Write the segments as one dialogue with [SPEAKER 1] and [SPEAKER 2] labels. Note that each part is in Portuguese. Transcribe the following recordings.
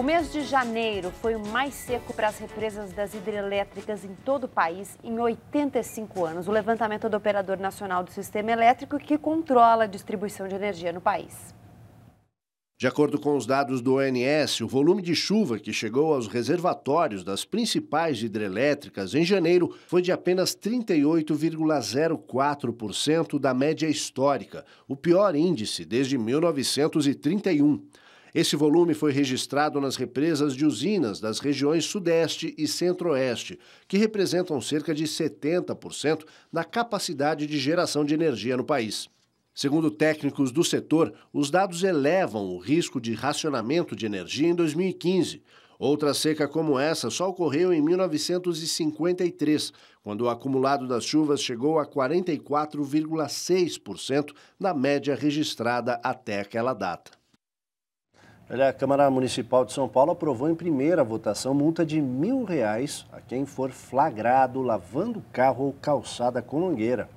[SPEAKER 1] O mês de janeiro foi o mais seco para as represas das hidrelétricas em todo o país em 85 anos. O levantamento do Operador Nacional do Sistema Elétrico que controla a distribuição de energia no país.
[SPEAKER 2] De acordo com os dados do ONS, o volume de chuva que chegou aos reservatórios das principais hidrelétricas em janeiro foi de apenas 38,04% da média histórica, o pior índice desde 1931. Esse volume foi registrado nas represas de usinas das regiões Sudeste e Centro-Oeste, que representam cerca de 70% da capacidade de geração de energia no país. Segundo técnicos do setor, os dados elevam o risco de racionamento de energia em 2015. Outra seca como essa só ocorreu em 1953, quando o acumulado das chuvas chegou a 44,6% da média registrada até aquela data. Olha, a Câmara Municipal de São Paulo aprovou em primeira votação multa de mil reais a quem for flagrado lavando carro ou calçada com longueira.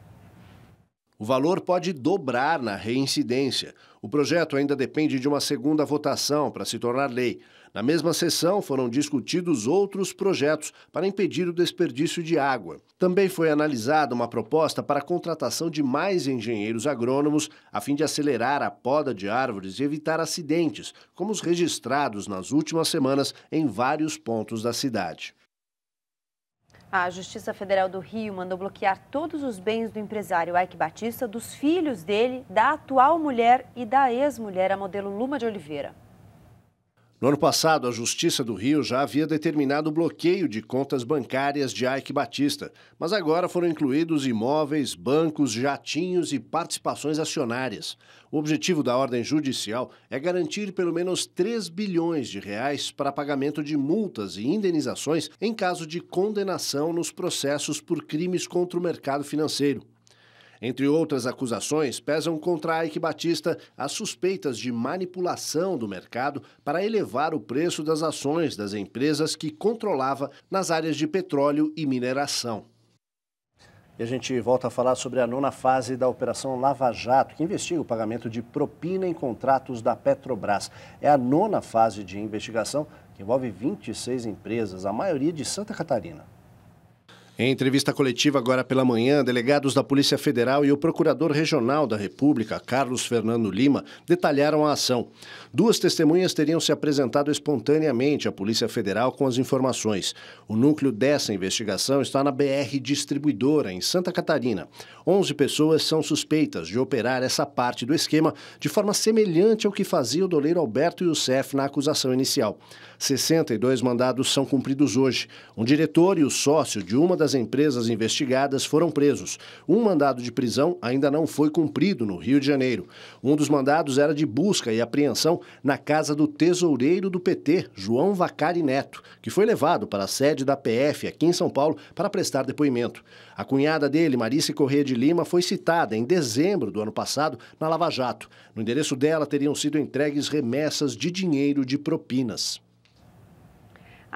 [SPEAKER 2] O valor pode dobrar na reincidência. O projeto ainda depende de uma segunda votação para se tornar lei. Na mesma sessão foram discutidos outros projetos para impedir o desperdício de água. Também foi analisada uma proposta para a contratação de mais engenheiros agrônomos a fim de acelerar a poda de árvores e evitar acidentes, como os registrados nas últimas semanas em vários pontos da cidade.
[SPEAKER 1] A Justiça Federal do Rio mandou bloquear todos os bens do empresário Ike Batista, dos filhos dele, da atual mulher e da ex-mulher, a modelo Luma de Oliveira.
[SPEAKER 2] No ano passado, a Justiça do Rio já havia determinado o bloqueio de contas bancárias de Ike Batista, mas agora foram incluídos imóveis, bancos, jatinhos e participações acionárias. O objetivo da ordem judicial é garantir pelo menos 3 bilhões de reais para pagamento de multas e indenizações em caso de condenação nos processos por crimes contra o mercado financeiro. Entre outras acusações, pesam contra Ike Batista as suspeitas de manipulação do mercado para elevar o preço das ações das empresas que controlava nas áreas de petróleo e mineração. E a gente volta a falar sobre a nona fase da Operação Lava Jato, que investiga o pagamento de propina em contratos da Petrobras. É a nona fase de investigação que envolve 26 empresas, a maioria de Santa Catarina. Em entrevista coletiva agora pela manhã, delegados da Polícia Federal e o Procurador Regional da República, Carlos Fernando Lima, detalharam a ação. Duas testemunhas teriam se apresentado espontaneamente à Polícia Federal com as informações. O núcleo dessa investigação está na BR Distribuidora, em Santa Catarina. 11 pessoas são suspeitas de operar essa parte do esquema de forma semelhante ao que fazia o doleiro Alberto e o Cef na acusação inicial. 62 mandados são cumpridos hoje. Um diretor e o sócio de uma das das empresas investigadas foram presos. Um mandado de prisão ainda não foi cumprido no Rio de Janeiro. Um dos mandados era de busca e apreensão na casa do tesoureiro do PT, João Vacari Neto, que foi levado para a sede da PF aqui em São Paulo para prestar depoimento. A cunhada dele, Marice Corrêa de Lima, foi citada em dezembro do ano passado na Lava Jato. No endereço dela teriam sido entregues remessas de dinheiro de propinas.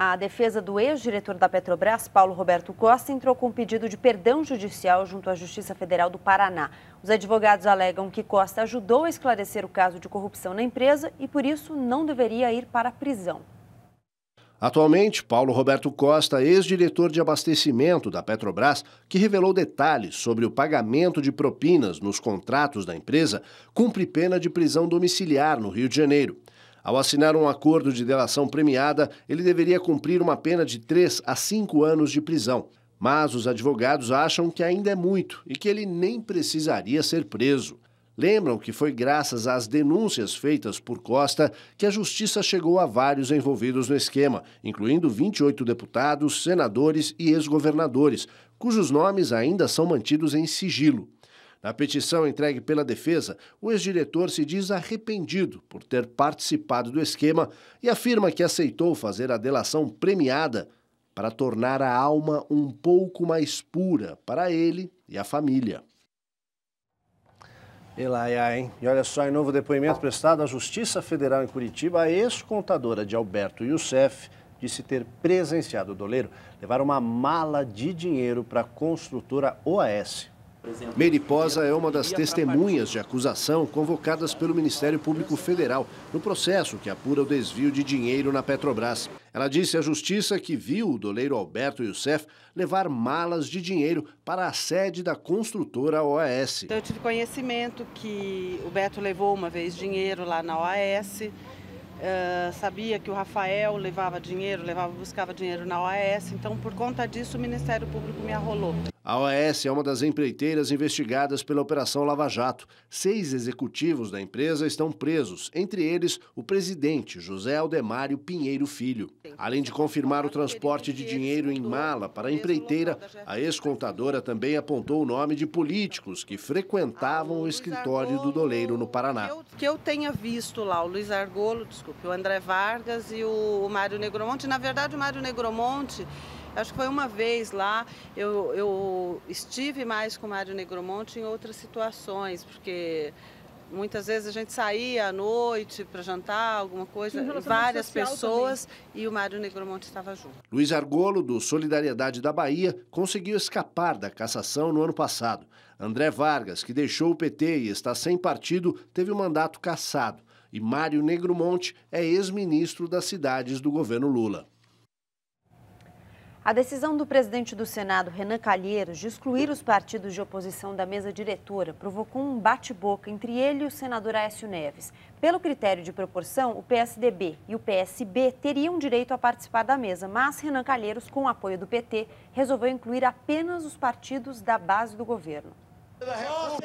[SPEAKER 1] A defesa do ex-diretor da Petrobras, Paulo Roberto Costa, entrou com um pedido de perdão judicial junto à Justiça Federal do Paraná. Os advogados alegam que Costa ajudou a esclarecer o caso de corrupção na empresa e, por isso, não deveria ir para a prisão.
[SPEAKER 2] Atualmente, Paulo Roberto Costa, ex-diretor de abastecimento da Petrobras, que revelou detalhes sobre o pagamento de propinas nos contratos da empresa, cumpre pena de prisão domiciliar no Rio de Janeiro. Ao assinar um acordo de delação premiada, ele deveria cumprir uma pena de 3 a 5 anos de prisão. Mas os advogados acham que ainda é muito e que ele nem precisaria ser preso. Lembram que foi graças às denúncias feitas por Costa que a justiça chegou a vários envolvidos no esquema, incluindo 28 deputados, senadores e ex-governadores, cujos nomes ainda são mantidos em sigilo. Na petição entregue pela defesa, o ex-diretor se diz arrependido por ter participado do esquema e afirma que aceitou fazer a delação premiada para tornar a alma um pouco mais pura para ele e a família. Elaia, hein? E olha só, em novo depoimento prestado à Justiça Federal em Curitiba, a ex-contadora de Alberto Youssef disse ter presenciado o doleiro levar uma mala de dinheiro para a construtora OAS, Meriposa é uma das testemunhas de acusação convocadas pelo Ministério Público Federal no processo que apura o desvio de dinheiro na Petrobras. Ela disse à justiça que viu o doleiro Alberto Youssef levar malas de dinheiro para a sede da construtora OAS. Então,
[SPEAKER 1] eu tive conhecimento que o Beto levou uma vez dinheiro lá na OAS, uh, ah, sabia que o Rafael levava dinheiro, levava, buscava dinheiro na OAS, então por conta disso o Ministério Público me arrolou.
[SPEAKER 2] A OAS é uma das empreiteiras investigadas pela Operação Lava Jato. Seis executivos da empresa estão presos, entre eles o presidente José Aldemário Pinheiro Filho. Além de confirmar o transporte de dinheiro em mala para a empreiteira, a ex-contadora também apontou o nome de políticos que frequentavam o ah, escritório do doleiro no Paraná.
[SPEAKER 1] Que eu tenha visto lá o Luiz Argolo, desculpe, o André Vargas e o Mário Negromonte. Na verdade, o Mário Negromonte acho que foi uma vez lá, eu, eu estive mais com o Mário Negromonte em outras situações, porque Muitas vezes a gente saía à noite para jantar, alguma coisa, várias pessoas também. e o Mário Negromonte estava junto.
[SPEAKER 2] Luiz Argolo, do Solidariedade da Bahia, conseguiu escapar da cassação no ano passado. André Vargas, que deixou o PT e está sem partido, teve o mandato cassado. E Mário Negromonte é ex-ministro das cidades do governo Lula.
[SPEAKER 1] A decisão do presidente do Senado, Renan Calheiros, de excluir os partidos de oposição da mesa diretora provocou um bate-boca entre ele e o senador Aécio Neves. Pelo critério de proporção, o PSDB e o PSB teriam direito a participar da mesa, mas Renan Calheiros, com o apoio do PT, resolveu incluir apenas os partidos da base do governo.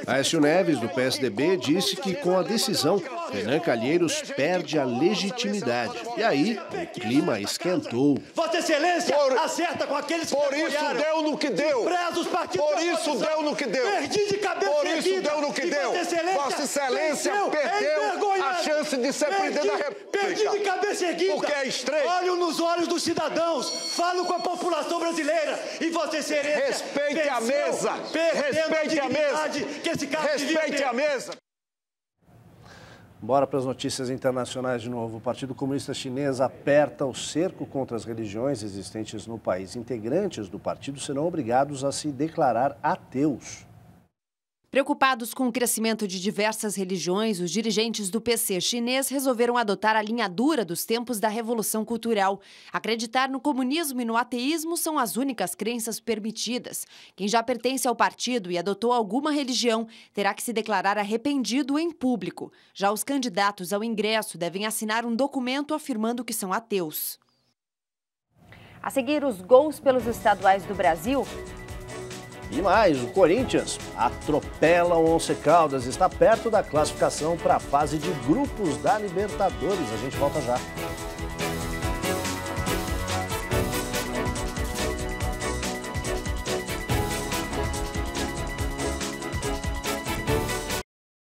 [SPEAKER 2] Aécio Neves, do PSDB, disse que com a decisão Renan Calheiros perde a legitimidade. E aí, o clima esquentou. Vossa Excelência por, acerta com aqueles que Por isso deu no que deu. Presos partidos Por isso deu no que deu. Perdi de cabeça Por isso erguida. deu no que deu. Vossa Excelência é perdeu a chance de ser presidente da República. Perdi de cabeça erguida. Porque é estranho. Olho nos olhos dos cidadãos, falo com a população brasileira e Vossa Excelência Respeite a mesa. Respeite a, a mesa. Respeite a mesa. Bora para as notícias internacionais de novo. O Partido Comunista Chinês aperta o cerco contra as religiões existentes no país. Integrantes do partido serão obrigados a se declarar ateus.
[SPEAKER 1] Preocupados com o crescimento de diversas religiões, os dirigentes do PC chinês resolveram adotar a linha dura dos tempos da Revolução Cultural. Acreditar no comunismo e no ateísmo são as únicas crenças permitidas. Quem já pertence ao partido e adotou alguma religião terá que se declarar arrependido em público. Já os candidatos ao ingresso devem assinar um documento afirmando que são ateus. A seguir, os gols pelos estaduais do Brasil
[SPEAKER 2] e mais, o Corinthians atropela o Once Caldas, está perto da classificação para a fase de grupos da Libertadores. A gente volta já.